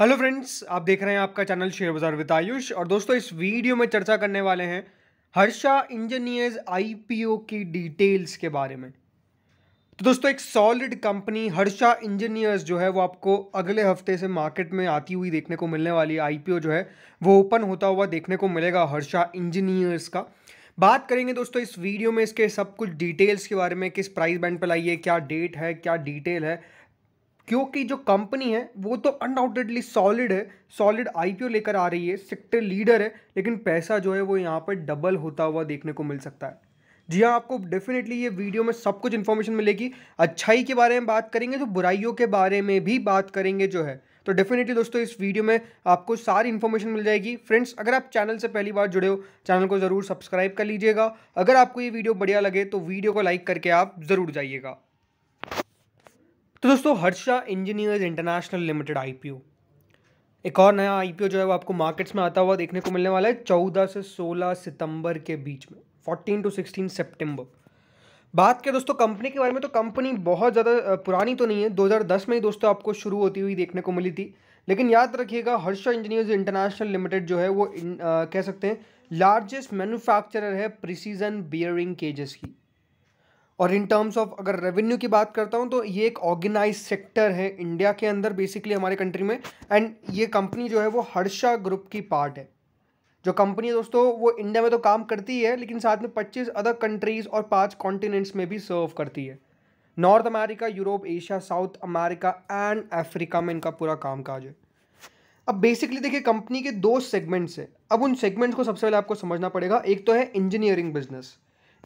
Hello friends आप देख रहे हैं आपका चैनल शेयर बाजार विद आयुष और दोस्तों इस वीडियो में चर्चा करने वाले हैं हर्षा इंजीनियर्स आईपीओ की डिटेल्स के बारे में तो दोस्तों एक सॉलिड कंपनी हर्षा इंजीनियर्स जो है वो आपको अगले हफ्ते से मार्केट में आती हुई देखने को मिलने वाली आईपीओ जो है वो ओपन होता हुआ देखने को मिलेगा हर्षा इंजीनियर्स का बात करेंगे दोस्तों इस वीडियो में इसके सब कुछ डिटेल्स के बारे में किस प्राइस बैंड पर लाइए क्या डेट है क्या डिटेल है क्योंकि जो कंपनी है वो तो अनडाउटेडली सॉलिड है सॉलिड आईपीओ लेकर आ रही है सेक्टर लीडर है लेकिन पैसा जो है वो यहाँ पर डबल होता हुआ देखने को मिल सकता है जी हाँ आपको डेफिनेटली ये वीडियो में सब कुछ इन्फॉर्मेशन मिलेगी अच्छाई के बारे में बात करेंगे तो बुराइयों के बारे में भी बात करेंगे जो है तो डेफिनेटली दोस्तों इस वीडियो में आपको सारी इन्फॉर्मेशन मिल जाएगी फ्रेंड्स अगर आप चैनल से पहली बार जुड़े हो चैनल को ज़रूर सब्सक्राइब कर लीजिएगा अगर आपको ये वीडियो बढ़िया लगे तो वीडियो को लाइक करके आप ज़रूर जाइएगा तो दोस्तों Harsha engineers international limited IPO एक और नया आईपीओ जो है वो आपको मार्केट्स में आता हुआ देखने को मिलने वाला है चौदह से सोलह सितंबर के बीच में फोर्टीन टू सिक्सटीन सितंबर बात करें दोस्तों कंपनी के बारे में तो कंपनी बहुत ज़्यादा पुरानी तो नहीं है 2010 में ही दोस्तों आपको शुरू होती हुई देखने को मिली थी लेकिन याद रखिएगा हर्षा इंजीनियर्स इंटरनेशनल लिमिटेड जो है वो आ, कह सकते हैं लार्जेस्ट मैन्युफैक्चरर है प्रिसीजन बियरिंग केजेस की और इन टर्म्स ऑफ अगर रेवेन्यू की बात करता हूँ तो ये एक ऑर्गेनाइज सेक्टर है इंडिया के अंदर बेसिकली हमारे कंट्री में एंड ये कंपनी जो है वो हर्षा ग्रुप की पार्ट है जो कंपनी है दोस्तों वो इंडिया में तो काम करती है लेकिन साथ में पच्चीस अदर कंट्रीज़ और पांच कॉन्टिनेंट्स में भी सर्व करती है north America Europe Asia south America and Africa में इनका पूरा काम काज है अब बेसिकली देखिए कंपनी के दो सेगमेंट्स से। हैं अब उन सेगमेंट्स को सबसे पहले आपको समझना पड़ेगा एक तो है इंजीनियरिंग बिजनेस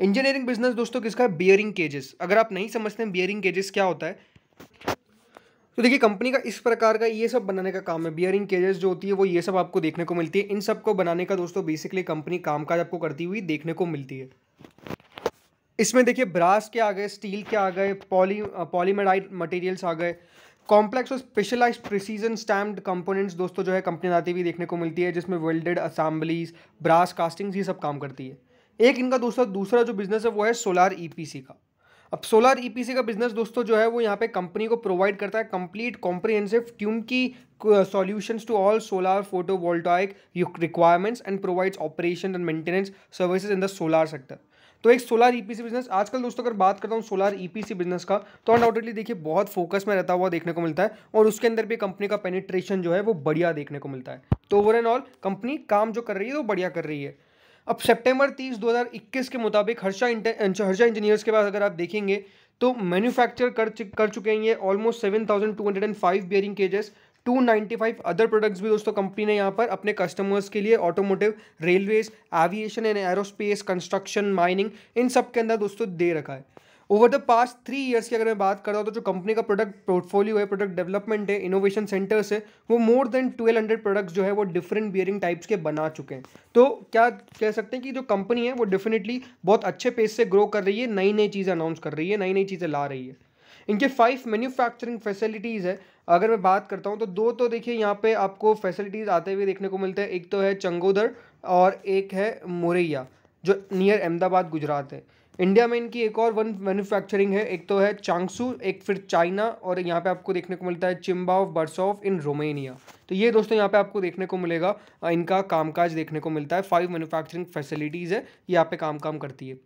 इंजीनियरिंग बिजनेस दोस्तों किसका है बियरिंग केजेस अगर आप नहीं समझते हैं बियरिंग केजेस क्या होता है तो देखिए कंपनी का इस प्रकार का ये सब बनाने का काम है बियरिंग केजेस जो होती है वो ये सब आपको देखने को मिलती है इन सब को बनाने का दोस्तों बेसिकली कंपनी कामकाज आपको करती हुई देखने को मिलती है इसमें देखिए ब्रास के आ गए स्टील के आ गए पॉली पॉलीमेडाइट मटेरियल्स आ गए कॉम्प्लेक्स और स्पेशलाइज्ड प्रिसीजन स्टैम्प्ड कंपोनेंट्स दोस्तों जो है कंपनी आती हुई देखने को मिलती है जिसमें वेल्डेड असेंबलीज ब्रास कास्टिंग्स ये सब काम करती है एक इनका दूसरा दूसरा जो बिजनेस है वो है सोलार ईपीसी e का अब सोलार ईपीसी e का बिजनेस दोस्तों जो है वो यहाँ पे कंपनी को प्रोवाइड करता है कंप्लीट कॉम्प्रिहेंसिव ट्यूम की solutions to all solar photovoltaic requirements and provides operation and maintenance services in the solar sector तो एक सोलार ईपीसी बिजनेस आजकल दोस्तों अगर बात करता हूँ सोलार ईपीसी बिजनेस का तो अनडाउटेडली देखिए बहुत फोकस में रहता हुआ देखने को मिलता है और उसके अंदर भी कंपनी का पेनिट्रेशन जो है वो बढ़िया देखने को मिलता है तो ओवर एंड ऑल कंपनी काम जो कर रही है वो बढ़िया कर रही है अब सितंबर 30 2021 के मुताबिक हर्षा अं, हर्षा इंजीनियर्स के पास अगर आप देखेंगे तो मैन्युफैक्चर कर कर चुके हैं ये almost seven thousand two hundred and five bearing cages two ninety five other products भी दोस्तों कंपनी ने यहाँ पर अपने कस्टमर्स के लिए automotive railways aviation and aerospace construction mining इन सब के अंदर दोस्तों दे रखा है over the past three years की अगर मैं बात कर रहा हूँ तो जो कंपनी का प्रोडक्ट पोर्टफोलियो है प्रोडक्ट डेवलपमेंट है इनोवेशन सेंटर्स है वो more than twelve hundred products जो है वो डिफरेंट बियरिंग टाइप्स के बना चुके हैं तो क्या कह सकते हैं कि जो कंपनी है वो डेफिनेटली बहुत अच्छे पेस से ग्रो कर रही है नई नई चीज़ें अनाउंस कर रही है नई नई चीज़ें ला रही है इनके फाइव मैन्युफैक्चरिंग फैसिलिटीज़ है अगर मैं बात करता हूँ तो दो तो देखिए यहाँ पे आपको फैसिलिटीज़ आते हुए देखने को मिलते हैं एक तो है चंगोदर और एक है मुरैया जो नियर अहमदाबाद गुजरात है इंडिया में इनकी एक और वन मैन्युफैक्चरिंग है एक तो है चांगसू एक फिर चाइना और यहाँ पे आपको देखने को मिलता है चिम्बाव बर्सोव इन रोमेनिया तो ये दोस्तों यहाँ पे आपको देखने को मिलेगा इनका कामकाज देखने को मिलता है फाइव मैन्युफैक्चरिंग फैसिलिटीज़ है यहाँ पे काम काम करती है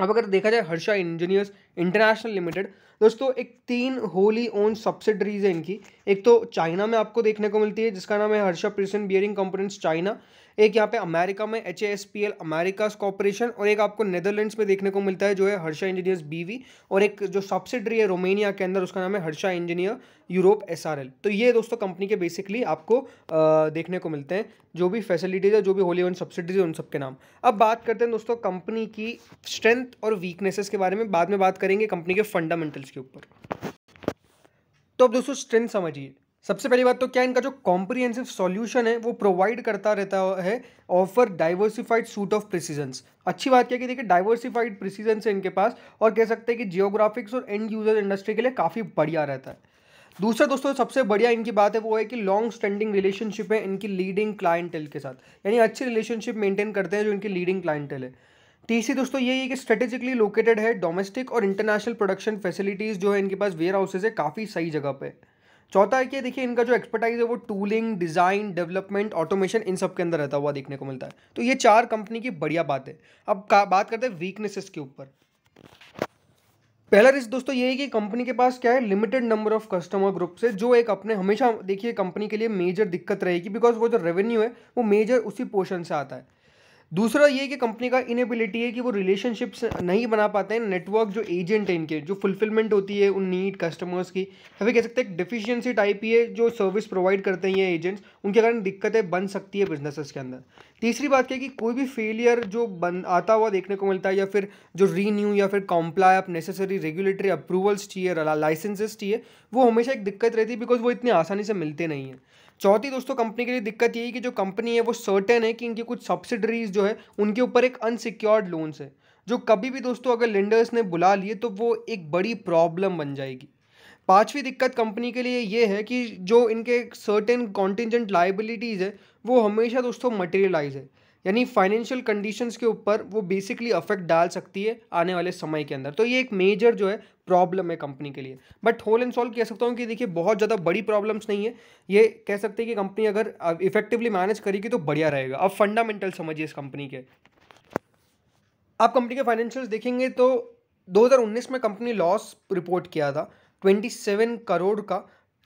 अब अगर देखा जाए हर्षा इंजीनियर्स इंटरनेशनल लिमिटेड दोस्तों एक तीन होली ओन सब्सिडरीज है इनकी एक तो चाइना में आपको देखने को मिलती है जिसका नाम है Harsha precision bearing components China एक यहाँ पे अमेरिका में H S P L America corporation और एक आपको नेदरलैंड्स में देखने को मिलता है जो है हर्षा इंजीनियर्स बीवी और एक जो सब्सिडरी है रोमेनिया के अंदर उसका नाम है Harsha engineer Europe S R L तो ये दोस्तों कंपनी के बेसिकली आपको आ, देखने को मिलते हैं जो भी फैसिलिटीज़ है जो भी होली ओन सब्सिडीज है उन सबके नाम अब बात करते हैं दोस्तों कंपनी की स्ट्रेंथ और वीकनेसेस के बारे में बाद में बात करेंगे कंपनी के फंडामेंटल्स के ऊपर तो अब दोस्तों स्ट्रेंथ समझिए सबसे पहली बात तो क्या इनका जो कॉम्प्रिहेंसिव सॉल्यूशन है वो प्रोवाइड करता रहता है offer diversified suite of precision अच्छी बात क्या कि देखिए डाइवर्सिफाइड प्रिसीजन है इनके पास और कह सकते हैं कि जियोग्राफिक्स और एंड यूजर इंडस्ट्री के लिए काफ़ी बढ़िया रहता है दूसरा दोस्तों सबसे बढ़िया इनकी बात है वो है कि लॉन्ग स्टैंडिंग रिलेशनशिप है इनकी लीडिंग क्लाइंटेल के साथ यानी अच्छी रिलेशनशिप मेंटेन करते हैं जो इनकी लीडिंग क्लाइंटेल है तीसरी दोस्तों यही है कि स्ट्रेटेजिकली लोकेटेड है डोमेस्टिक और इंटरनेशनल प्रोडक्शन फैसिलिटीज़ जो है इनके पास वेयर हाउसेज है काफ़ी सही जगह पे चौथा है कि देखिए इनका जो एक्सपर्टाइज है वो टूलिंग डिज़ाइन डेवलपमेंट ऑटोमेशन इन सब के अंदर रहता हुआ देखने को मिलता है तो ये चार कंपनी की बढ़िया बात है अब बात करते हैं वीकनेसेस के ऊपर पहला रिस्क दोस्तों ये है कि कंपनी के पास क्या है limited number of customer group से जो एक अपने हमेशा देखिए कंपनी के लिए मेजर दिक्कत रहेगी बिकॉज वो जो रेवेन्यू है वो मेजर उसी पोर्शन से आता है दूसरा ये कि कंपनी का इनेबिलिटी है कि वो रिलेशनशिप्स नहीं बना पाते हैं नेटवर्क जो एजेंट है इनके जो फुलफिलमेंट होती है उन नीड कस्टमर्स की या फिर कह सकते हैं डिफिशियंसी टाइप ही है जो सर्विस प्रोवाइड करते हैं ये एजेंट्स उनके कारण दिक्कतें बन सकती है बिजनेसेस के अंदर तीसरी बात क्या कि कोई भी फेलियर जो बन आता हुआ देखने को मिलता है या फिर जो रीन्यू या फिर comply up necessary regulatory approvals चाहिए लाइसेंसेस चाहिए वो हमेशा एक दिक्कत रहती है बिकॉज वो इतनी आसानी से मिलते नहीं हैं चौथी दोस्तों कंपनी के लिए दिक्कत यही कि जो कंपनी है वो सर्टेन है कि इनकी कुछ सब्सिडरीज जो है उनके ऊपर एक अनसिक्योर्ड लोन्स है जो कभी भी दोस्तों अगर लेंडर्स ने बुला लिए तो वो एक बड़ी प्रॉब्लम बन जाएगी पांचवी दिक्कत कंपनी के लिए ये है कि जो इनके सर्टेन कॉन्टिजेंट लाइबिलिटीज़ है वो हमेशा दोस्तों मटेरियलाइज है यानी फाइनेंशियल कंडीशंस के ऊपर वो बेसिकली अफेक्ट डाल सकती है आने वाले समय के अंदर तो ये एक मेजर जो है प्रॉब्लम है कंपनी के लिए बट होल एंड सॉल्व कह सकता हूँ कि देखिए बहुत ज़्यादा बड़ी प्रॉब्लम्स नहीं है ये कह सकते हैं कि कंपनी अगर इफेक्टिवली मैनेज करेगी तो बढ़िया रहेगा अब फंडामेंटल समझिए इस कंपनी के आप कंपनी के फाइनेंशियल्स देखेंगे तो 2019 में कंपनी लॉस रिपोर्ट किया था 27 करोड़ का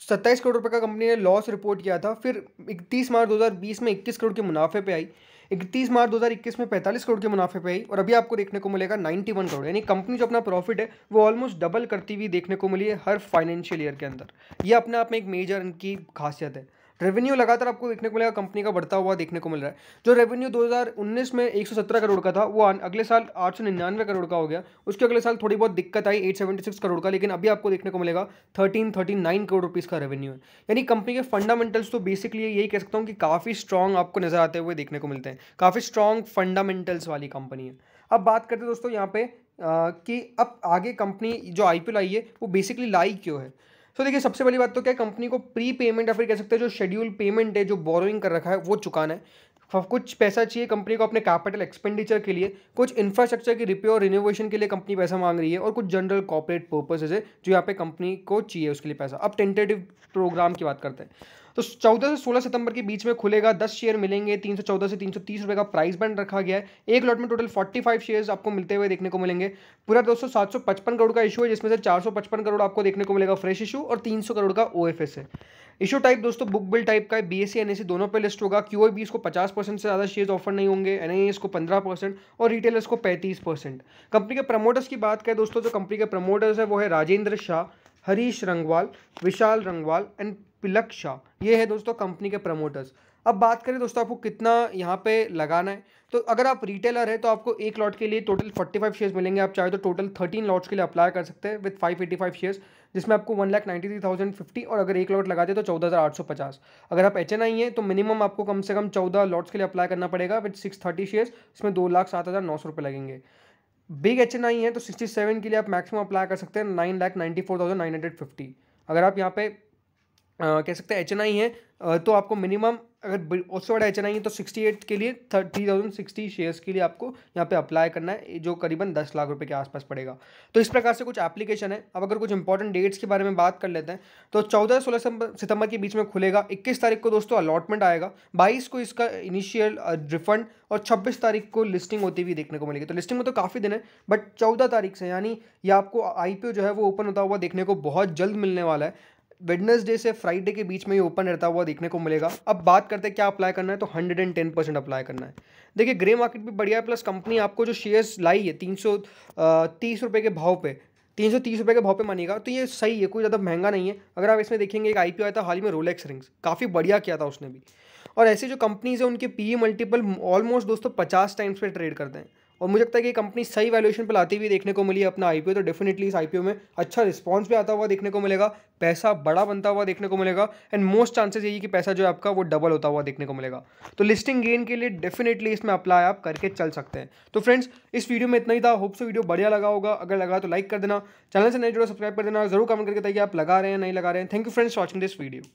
सत्ताईस करोड़ रुपये का कंपनी ने लॉस रिपोर्ट किया था फिर इकतीस मार्च 2020 में 21 करोड़ के मुनाफे पे आई इकतीस मार्च दो में पैंतालीस करोड़ के मुनाफे पे आई और अभी आपको देखने को मिलेगा नाइन्टी करोड़ यानी कंपनी जो अपना प्रॉफिट है वो ऑलमोस्ट डबल करती हुई देखने को मिली है हर फाइनेंशियल ईयर के अंदर यह अपने आप में एक मेजर इनकी खासियत है रेवेन्यू लगातार आपको देखने को मिलेगा कंपनी का बढ़ता हुआ देखने को मिल रहा है जो रेवेन्यू 2019 में 117 करोड़ का था वो अगले साल आठ करोड़ का हो गया उसके अगले साल थोड़ी बहुत दिक्कत आई 876 करोड़ का लेकिन अभी आपको देखने को मिलेगा thirteen thirty nine crore rupees का रेवेन्यू है यानी कंपनी के फंडामेंटल्स तो बेसिकली यही कह सकता हूँ कि काफ़ी स्ट्रॉन्ग आपको नजर आते हुए देखने को मिलते हैं काफ़ी स्ट्रॉन्ग फंडामेंटल्स वाली कंपनी है अब बात करते हैं दोस्तों यहाँ पे कि अब आगे कंपनी जो आई आई है वो बेसिकली लाई क्यों है तो देखिए सबसे पहली बात तो क्या कंपनी को प्री पेमेंट या फिर कह सकते हैं जो शेड्यूल पेमेंट है जो बोरोइंग कर रखा है वो चुकाना है कुछ पैसा चाहिए कंपनी को अपने कैपिटल एक्सपेंडिचर के लिए कुछ इंफ्रास्ट्रक्चर की रिपेयर और रिनोवेशन के लिए कंपनी पैसा मांग रही है और कुछ जनरल कॉपरेट पर्पसेज है जो यहाँ पे कंपनी को चाहिए उसके लिए पैसा अब टेंटेटिव प्रोग्राम की बात करते हैं तो चौदह से सोलह सितंबर के बीच में खुलेगा दस शेयर मिलेंगे तीन सौ चौदह से तीन सौ तीस रुपये का प्राइस बैंड रखा गया है एक लॉट में टोटल फोर्टी फाइव शेयर्स आपको मिलते हुए देखने को मिलेंगे पूरा दोस्तों सात सौ पचपन करोड़ का इशू है जिसमें से चार सौ पचपन करोड़ आपको देखने को मिलेगा फ्रेश इशू और तीन सौ करोड़ का ओ एफ एस है इशू टाइप दोस्तों बुक बिल टाइप का है बी एस सी दोनों पर लिस्ट होगा क्यू बी इसको पचास परसेंट से ज़्यादा शेयर्स ऑफर नहीं होंगे एन आई e इसको पंद्रह परसेंट और रिटेलर्स को पैंतीस परसेंट कंपनी के प्रमोटर्स की बात करें दोस्तों जो तो कंपनी के प्रमोटर्स है वो है राजेंद्र शाह हरीश रंगवाल विशाल रंगवाल एंड पिलक शाह ये है दोस्तों कंपनी के प्रमोटर्स अब बात करें दोस्तों आपको कितना यहाँ पे लगाना है तो अगर आप रिटेलर है तो आपको एक लॉट के लिए टोटल 45 शेयर्स मिलेंगे आप चाहे तो टोटल 13 लॉट्स के लिए अप्लाई कर सकते हैं विद 585 शेयर्स जिसमें आपको one lakh ninety three thousand fifty और अगर एक लॉट लगाते तो चौदह हज़ार आठ सौ पचास अगर आप एच एन आई हैं तो मिनिमम आपको कम से कम चौदह लॉट्स के लिए अप्लाई करना पड़ेगा विद सिक्स थर्टी शेयर्स इसमें दो लाख सात हज़ार नौ सौ रुपये लगेंगे बिग एच एन आई है तो सिक्सटी सेवन के लिए आप मैक्सिमम अप्लाई कर सकते हैं nine lakh ninety four thousand nine hundred fifty अगर आप यहाँ पे आ, कह सकते हैं एच एन आई है तो आपको मिनिमम अगर उससे बड़ा एच एन आई है तो सिक्सटी एट के लिए थर्टी थाउजेंड सिक्सटी शेयर्स के लिए आपको यहाँ पे अप्लाई करना है जो करीबन दस लाख रुपए के आसपास पड़ेगा तो इस प्रकार से कुछ एप्लीकेशन है अब अगर कुछ इंपॉर्टेंट डेट्स के बारे में बात कर लेते हैं तो चौदह सोलह सितंबर के बीच में खुलेगा इक्कीस तारीख को दोस्तों अलॉटमेंट आएगा बाईस को इसका इनिशियल रिफंड और छब्बीस तारीख को लिस्टिंग होती हुई देखने को मिलेगी तो लिस्टिंग में तो काफ़ी दिन है बट चौदह तारीख से यानी ये आपको आई जो है वो ओपन होता हुआ देखने को बहुत जल्द मिलने वाला है वेडनेसडे से फ्राइडे के बीच में ही ओपन रहता हुआ देखने को मिलेगा अब बात करते हैं क्या अप्लाई करना है तो hundred and ten percent apply करना है देखिए ग्रे मार्केट भी बढ़िया है प्लस कंपनी आपको जो शेयर्स लाई है तीन सौ तीस के भाव पे तीन सौ तीस रुपये के भाव पे मानिएगा तो ये सही है कोई ज़्यादा महंगा नहीं है अगर आप इसमें देखेंगे एक आई आया था हाल ही में रोलेक्स रिंग्स काफ़ी बढ़िया किया था उसने भी और ऐसे जो कंपनीज़ हैं उनके पी मल्टीपल ऑलमोस्ट दोस्तों पचास टाइम्स पर ट्रेड करते हैं और मुझे लगता है कि कंपनी सही वैल्यूएशन पर लाती हुई देखने को मिली अपना आई तो डेफिनेटली इस आईपीओ में अच्छा रिस्पॉन्स भी आता हुआ देखने को मिलेगा पैसा बड़ा बनता हुआ देखने को मिलेगा एंड मोस्ट चांसेस यही कि पैसा जो है आपका वो डबल होता हुआ देखने को मिलेगा तो लिस्टिंग गेन के लिए डेफिनेटली इसमें अप्लाई आप करके चल सकते हैं तो फ्रेंड्स इस वीडियो में इतना ही था होप वीडियो बढ़िया लगा होगा अगर लगा तो लाइक कर देना चैनल से नहीं जुड़ा सब्सक्राइब कर देना जरूर कमेंट करके बताइए आप लगा रहे हैं नहीं लगा रहे हैं thank you friends watching this video